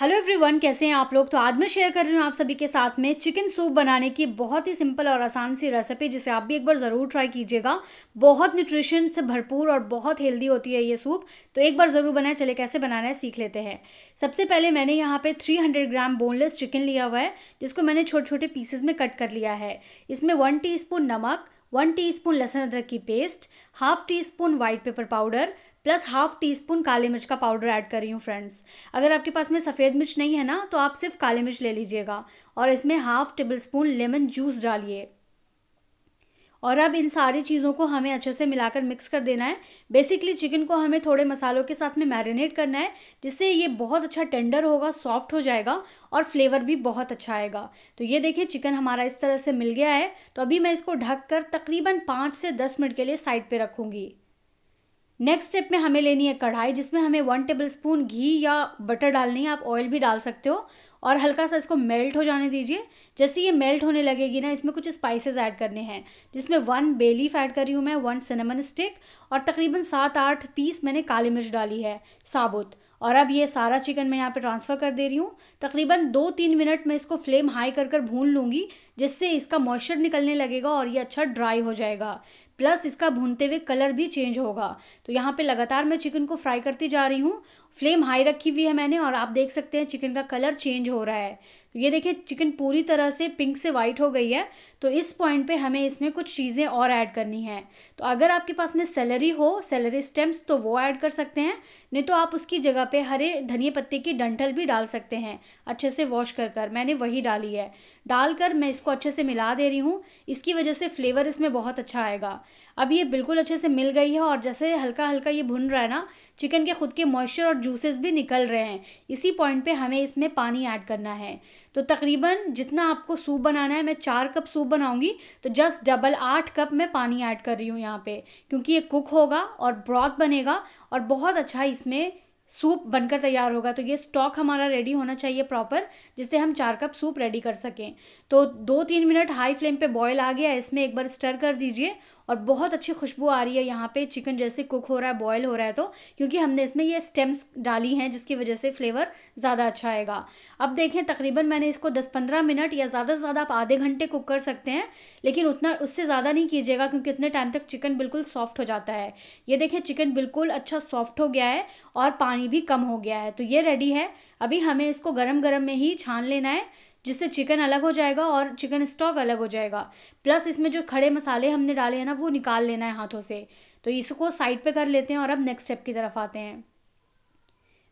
hello everyone कैसे हैं आप लोग तो आज मैं शेयर कर रही हूँ आप सभी के साथ में चिकन सूप बनाने की बहुत ही सिंपल और आसान सी रेसिपी जिसे आप भी एक बार ज़रूर ट्राई कीजिएगा बहुत न्यूट्रिशन से भरपूर और बहुत हेल्दी होती है ये सूप तो एक बार ज़रूर बनाए चले कैसे बनाना है सीख लेते हैं सबसे पहले मैंने यहाँ पे थ्री ग्राम बोनलेस चिकन लिया हुआ है जिसको मैंने छोटे छोटे पीसेज में कट कर लिया है इसमें वन टी नमक वन स्पून लहसुन अदरक की paste half teaspoon white pepper powder plus half teaspoon काली मिर्च का पाउडर ऐड कर रही हूँ फ्रेंड्स अगर आपके पास में सफ़ेद मिर्च नहीं है ना तो आप सिर्फ काली मिर्च ले लीजिएगा और इसमें half tablespoon lemon juice डालिए और अब इन सारी चीज़ों को हमें अच्छे से मिलाकर मिक्स कर देना है बेसिकली चिकन को हमें थोड़े मसालों के साथ में मैरिनेट करना है जिससे ये बहुत अच्छा टेंडर होगा सॉफ्ट हो जाएगा और फ्लेवर भी बहुत अच्छा आएगा तो ये देखिए चिकन हमारा इस तरह से मिल गया है तो अभी मैं इसको ढक कर तकरीबन पाँच से दस मिनट के लिए साइड पर रखूँगी नेक्स्ट स्टेप में हमें लेनी है कढ़ाई जिसमें हमें वन टेबल स्पून घी या बटर डालनी है आप ऑयल भी डाल सकते हो और हल्का सा इसको मेल्ट हो जाने दीजिए जैसे ये मेल्ट होने लगेगी ना इसमें कुछ स्पाइसेस ऐड करने हैं जिसमें वन बेलीफ ऐड कर रही हूँ मैं वन सिनेमन स्टिक और तकरीबन सात आठ पीस मैंने काली मिर्च डाली है साबुत और अब ये सारा चिकन मैं यहाँ पे ट्रांसफ़र कर दे रही हूँ तकरीबन दो तीन मिनट में इसको फ्लेम हाई कर कर भून लूंगी जिससे इसका मॉइस्चर निकलने लगेगा और ये अच्छा ड्राई हो जाएगा प्लस इसका भूनते हुए कलर भी चेंज होगा तो यहाँ पे लगातार मैं चिकन को फ्राई करती जा रही हूँ फ्लेम हाई रखी हुई है मैंने और आप देख सकते हैं चिकन का कलर चेंज हो रहा है तो ये देखिए चिकन पूरी तरह से पिंक से वाइट हो गई है तो इस पॉइंट पे हमें इसमें कुछ चीज़ें और ऐड करनी है तो अगर आपके पास में सेलरी हो सैलरी स्टेम्स तो वो ऐड कर सकते हैं नहीं तो आप उसकी जगह पे हरे धनिया पत्ते की डंठल भी डाल सकते हैं अच्छे से वॉश कर कर मैंने वही डाली है डालकर मैं इसको अच्छे से मिला दे रही हूँ इसकी वजह से फ्लेवर इसमें बहुत अच्छा आएगा अब ये बिल्कुल अच्छे से मिल गई है और जैसे हल्का हल्का ये भुन रहा है ना चिकन के खुद के मॉइस्चर और जूसेस भी निकल रहे हैं इसी पॉइंट पे हमें इसमें पानी ऐड करना है तो तकरीबन जितना आपको सूप बनाना है मैं चार कप सूप बनाऊंगी तो जस्ट डबल आठ कप मैं पानी ऐड कर रही हूँ यहाँ पे क्योंकि ये कुक होगा और ब्रॉथ बनेगा और बहुत अच्छा इसमें सूप बनकर तैयार होगा तो ये स्टॉक हमारा रेडी होना चाहिए प्रॉपर जिससे हम चार कप सूप रेडी कर सकें तो दो तीन मिनट हाई फ्लेम पे बॉयल आ गया इसमें एक बार स्टर कर दीजिए और बहुत अच्छी खुशबू आ रही है यहाँ पे चिकन जैसे कुक हो रहा है बॉयल हो रहा है तो क्योंकि हमने इसमें ये स्टेम्स डाली हैं जिसकी वजह से फ्लेवर ज़्यादा अच्छा आएगा अब देखें तकरीबन मैंने इसको दस पंद्रह मिनट या ज़्यादा से ज़्यादा आप आधे घंटे कुक कर सकते हैं लेकिन उतना उससे ज़्यादा नहीं कीजिएगा क्योंकि उतने टाइम तक चिकन बिल्कुल सॉफ्ट हो जाता है ये देखें चिकन बिल्कुल अच्छा सॉफ्ट हो गया है और पानी भी कम हो गया है तो ये रेडी है अभी हमें इसको गर्म गर्म में ही छान लेना है जिससे चिकन अलग हो जाएगा और चिकन स्टॉक अलग हो जाएगा प्लस इसमें जो खड़े मसाले हमने डाले हैं ना वो निकाल लेना है हाथों से तो इसको साइड पे कर लेते हैं और अब नेक्स्ट स्टेप की तरफ आते हैं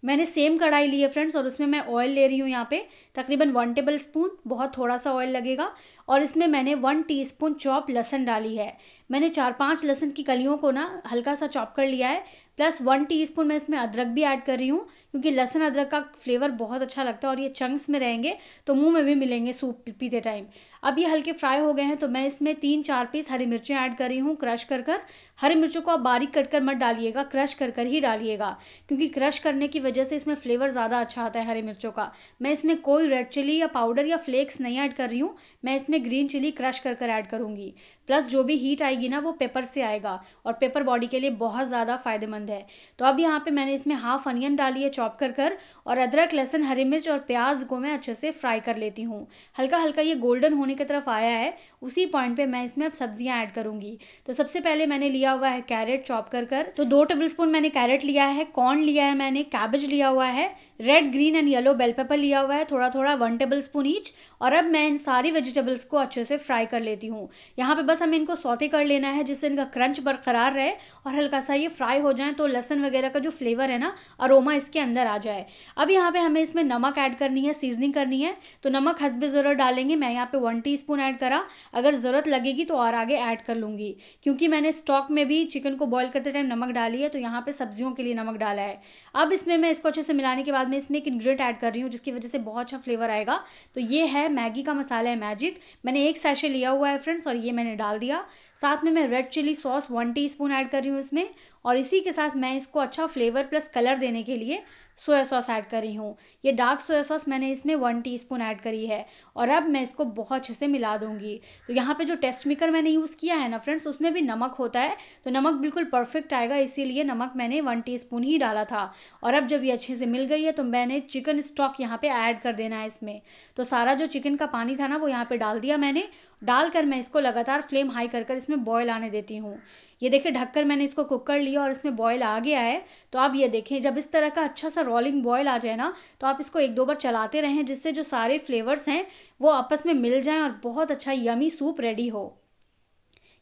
मैंने सेम कढ़ाई ली है फ्रेंड्स और उसमें मैं ऑयल ले रही हूँ यहाँ पे तकरीबन वन टेबल स्पून बहुत थोड़ा सा ऑयल लगेगा और इसमें मैंने वन टीस्पून चॉप लहसन डाली है मैंने चार पांच लहसन की कलियों को ना हल्का सा चॉप कर लिया है प्लस वन टीस्पून मैं इसमें अदरक भी ऐड कर रही हूँ क्योंकि लहसन अदरक का फ्लेवर बहुत अच्छा लगता है और ये चंक्स में रहेंगे तो मुंह में भी मिलेंगे सूप पीते टाइम अब ये हल्के फ्राई हो गए हैं तो मैं इसमें तीन चार पीस हरी मिर्चें ऐड कर रही हूँ क्रश कर कर हरी मिर्चों को आप बारीक कट कर मत डालिएगा क्रश कर कर ही डालिएगा क्योंकि क्रश करने की वजह से इसमें फ्लेवर ज़्यादा अच्छा आता है हरी मिर्चों का मैं इसमें कोई रेड चिली या पाउडर या फ्लेक्स नहीं ऐड कर रही हूँ मैं इसमें इसमें ग्रीन चिली क्रश कर कर ऐड करूंगी प्लस जो भी हीट आएगी ना वो पेपर से आएगा और पेपर बॉडी के लिए बहुत ज़्यादा फायदेमंद है तो अब यहाँ पे मैंने इसमें हाफ अनियन डाली है चॉप कर कर और अदरक लहसन हरी मिर्च और प्याज को मैं अच्छे से फ्राई कर लेती हूँ हल्का हल्का ये गोल्डन होने की तरफ आया है उसी पॉइंट पे मैं इसमें अब सब्जियां ऐड करूंगी तो सबसे पहले मैंने लिया हुआ है कैरेट चॉप कर कर तो दो टेबल स्पून मैंने कैरेट लिया है कॉर्न लिया है मैंने कैबेज लिया हुआ है red green and yellow bell pepper लिया हुआ है थोड़ा थोड़ा वन टेबल स्पून ईच और अब मैं इन सारी वेजिटेबल्स को अच्छे से फ्राई कर लेती हूँ यहाँ पे बस हमें इनको सौते कर लेना है जिससे इनका क्रंच बरकरार रहे और हल्का सा ये फ्राई हो जाए तो लहसन वगैरह का जो फ्लेवर है ना अरोमा इसके अंदर आ जाए अब यहाँ पे हमें इसमें नमक ऐड करनी है सीजनिंग करनी है तो नमक हंसबे ज़रूर डालेंगे मैं यहाँ पे वन टी ऐड करा अगर ज़रूरत लगेगी तो और आगे ऐड कर लूँगी क्योंकि मैंने स्टॉक में भी चिकन को बॉईल करते टाइम नमक डाली है तो यहाँ पे सब्जियों के लिए नमक डाला है अब इसमें मैं इसको अच्छे से मिलाने के बाद मैं इसमें एक इन्ग्रीडियंट ऐड कर रही हूँ जिसकी वजह से बहुत अच्छा फ्लेवर आएगा तो ये है मैगी का मसाला है मैजिक मैंने एक सैशे लिया हुआ है फ्रेंड्स और ये मैंने डाल दिया साथ में मैं red chilli sauce one tea add कर रही हूँ इसमें और इसी के साथ मैं इसको अच्छा फ्लेवर प्लस कलर देने के लिए सोया सॉस ऐड करी हूँ ये डार्क सोया सॉस मैंने इसमें वन टीस्पून ऐड करी है और अब मैं इसको बहुत अच्छे से मिला दूंगी तो यहाँ पे जो टेस्ट मेकर मैंने यूज़ किया है ना फ्रेंड्स उसमें भी नमक होता है तो नमक बिल्कुल परफेक्ट आएगा इसीलिए नमक मैंने वन स्पून ही डाला था और अब जब ये अच्छे से मिल गई है तो मैंने चिकन स्टॉक यहाँ पर ऐड कर देना है इसमें तो सारा जो चिकन का पानी था ना वो यहाँ पर डाल दिया मैंने डालकर मैं इसको लगातार फ्लेम हाई कर कर इसमें बॉयल आने देती हूँ ये देखिए ढककर मैंने इसको कुक कर लिया और इसमें बॉयल आ गया है तो आप ये देखें जब इस तरह का अच्छा सा रोलिंग बॉयल आ जाए ना तो आप इसको एक दो बार चलाते रहें जिससे जो सारे फ्लेवर्स हैं वो आपस में मिल जाएं और बहुत अच्छा यमी सूप रेडी हो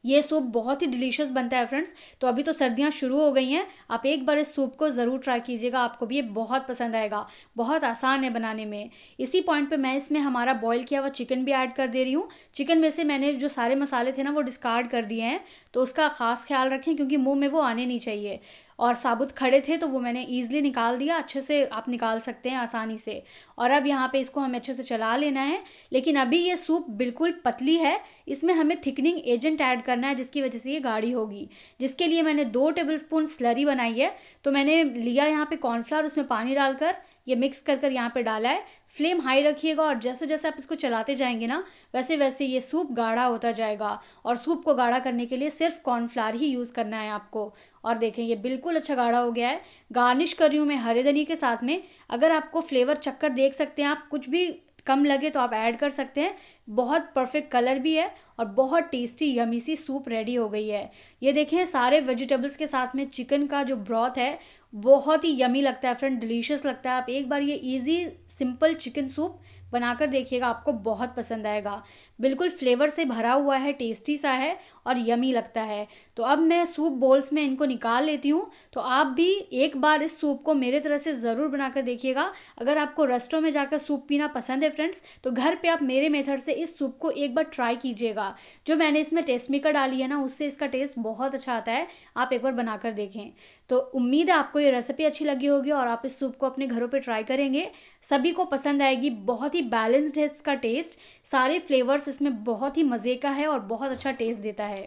ये सूप बहुत ही डिलीशियस बनता है फ्रेंड्स तो अभी तो सर्दियाँ शुरू हो गई हैं आप एक बार इस सूप को ज़रूर ट्राई कीजिएगा आपको भी ये बहुत पसंद आएगा बहुत आसान है बनाने में इसी पॉइंट पे मैं इसमें हमारा बॉईल किया हुआ चिकन भी ऐड कर दे रही हूँ चिकन में से मैंने जो सारे मसाले थे ना वो डिस्कार्ड कर दिए हैं तो उसका खास ख्याल रखें क्योंकि मुँह में वो आने नहीं चाहिए और साबुत खड़े थे तो वो मैंने ईजिली निकाल दिया अच्छे से आप निकाल सकते हैं आसानी से और अब यहाँ पे इसको हमें अच्छे से चला लेना है लेकिन अभी ये सूप बिल्कुल पतली है इसमें हमें थिकनिंग एजेंट ऐड करना है जिसकी वजह से ये गाढ़ी होगी जिसके लिए मैंने दो टेबल स्पून स्लरी बनाई है तो मैंने लिया यहाँ पे कॉर्नफ्लावर उसमें पानी डालकर ये मिक्स कर कर यहाँ पे डाला है फ्लेम हाई रखिएगा और जैसे जैसे आप इसको चलाते जाएंगे ना वैसे वैसे ये सूप गाढ़ा होता जाएगा और सूप को गाढ़ा करने के लिए सिर्फ कॉर्नफ्लावर ही यूज़ करना है आपको और देखें ये बिल्कुल अच्छा गाढ़ा हो गया है गार्निश कर रही हूँ मैं हरे धनी के साथ में अगर आपको फ्लेवर चक्कर देख सकते हैं आप कुछ भी कम लगे तो आप ऐड कर सकते हैं बहुत परफेक्ट कलर भी है और बहुत टेस्टी यमी सी सूप रेडी हो गई है ये देखें सारे वेजिटेबल्स के साथ में चिकन का जो ब्रॉथ है बहुत ही यमी लगता है फ्रेंड डिलीशियस लगता है आप एक बार ये ईजी सिंपल चिकन सूप बनाकर देखिएगा आपको बहुत पसंद आएगा बिल्कुल फ्लेवर से भरा हुआ है टेस्टी सा है और यमी लगता है तो अब मैं सूप बोल्स में इनको निकाल लेती हूँ तो आप भी एक बार इस सूप को मेरे तरह से ज़रूर बनाकर देखिएगा अगर आपको रेस्टों में जाकर सूप पीना पसंद है फ्रेंड्स तो घर पे आप मेरे मेथड से इस सूप को एक बार ट्राई कीजिएगा जो मैंने इसमें टेस्ट मेकर डाली है ना उससे इसका टेस्ट बहुत अच्छा आता है आप एक बार बनाकर देखें तो उम्मीद है आपको ये रेसिपी अच्छी लगी होगी और आप इस सूप को अपने घरों पे ट्राई करेंगे सभी को पसंद आएगी बहुत ही बैलेंस्ड है इसका टेस्ट सारे फ्लेवर्स इसमें बहुत ही मज़े का है और बहुत अच्छा टेस्ट देता है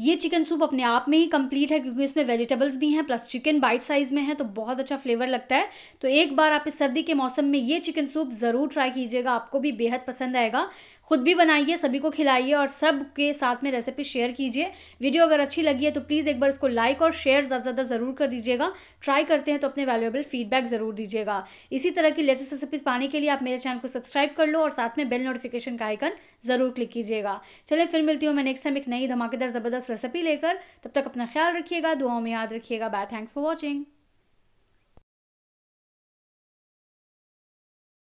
ये चिकन सूप अपने आप में ही कंप्लीट है क्योंकि इसमें वेजिटेबल्स भी हैं प्लस चिकन बाइट साइज में है तो बहुत अच्छा फ्लेवर लगता है तो एक बार आप इस सर्दी के मौसम में ये चिकन सूप ज़रूर ट्राई कीजिएगा आपको भी बेहद पसंद आएगा खुद भी बनाइए सभी को खिलाइए और सब के साथ में रेसिपी शेयर कीजिए वीडियो अगर अच्छी लगी है तो प्लीज़ एक बार इसको लाइक और शेयर ज़्यादा ज़्यादा ज़रूर कर दीजिएगा ट्राई करते हैं तो अपने वैल्यूएबल फीडबैक ज़रूर दीजिएगा इसी तरह की लेटेस्ट रेसिपीज़ पाने के लिए आप मेरे चैनल को सब्सक्राइब कर लो और साथ में बेल नोटिफिकेशन का आइकन ज़रूर क्लिक कीजिएगा चले फिर मिलती हूँ मैं नेक्स्ट टाइम एक नई धमाकेदार ज़बरदस्त रेसिपी लेकर तब तक अपना ख्याल रखिएगा दुआओं में याद रखिएगा बाय थैंक्स फॉर वॉचिंग